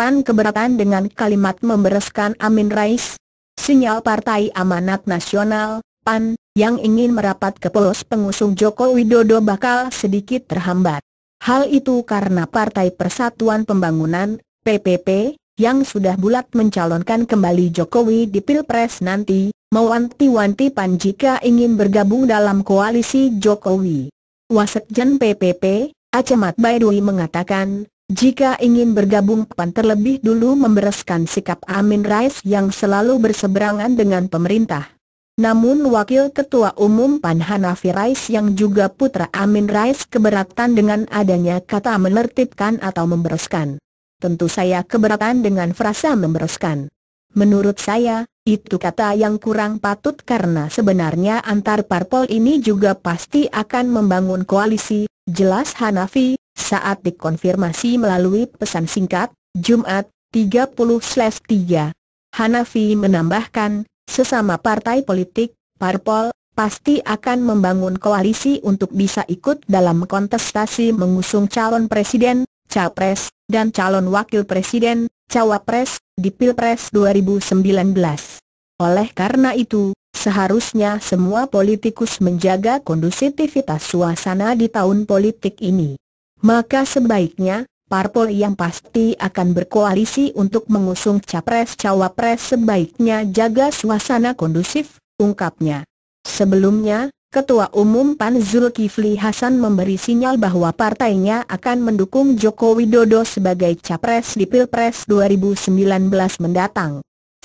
Pan keberatan dengan kalimat membereskan Amin Rais. Sinyal Partai Amanat Nasional, PAN, yang ingin merapat ke pos pengusung Joko Widodo bakal sedikit terhambat. Hal itu karena Partai Persatuan Pembangunan, PPP, yang sudah bulat mencalonkan kembali Jokowi di Pilpres nanti, mewanti-wanti PAN jika ingin bergabung dalam koalisi Jokowi. Wasekjen PPP, Acemat Baidui mengatakan, jika ingin bergabung PAN terlebih dulu membereskan sikap Amin Rais yang selalu berseberangan dengan pemerintah. Namun Wakil Ketua Umum PAN Hanafi Rais yang juga putra Amin Rais keberatan dengan adanya kata menertibkan atau membereskan. Tentu saya keberatan dengan frasa membereskan. Menurut saya, itu kata yang kurang patut karena sebenarnya antar parpol ini juga pasti akan membangun koalisi, jelas Hanafi, saat dikonfirmasi melalui pesan singkat, Jumat, 30-3. Hanafi menambahkan, sesama partai politik, parpol, pasti akan membangun koalisi untuk bisa ikut dalam kontestasi mengusung calon presiden, capres, dan calon wakil presiden, cawapres, di Pilpres 2019. Oleh karena itu, seharusnya semua politikus menjaga kondusivitas suasana di tahun politik ini maka sebaiknya, parpol yang pasti akan berkoalisi untuk mengusung capres-cawapres sebaiknya jaga suasana kondusif, ungkapnya. Sebelumnya, Ketua Umum PAN Zulkifli Hasan memberi sinyal bahwa partainya akan mendukung Joko Widodo sebagai capres di Pilpres 2019 mendatang.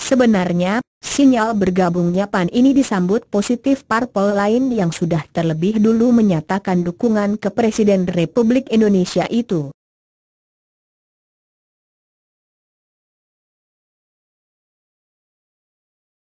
Sebenarnya, sinyal bergabungnya PAN ini disambut positif parpol lain yang sudah terlebih dulu menyatakan dukungan ke Presiden Republik Indonesia itu.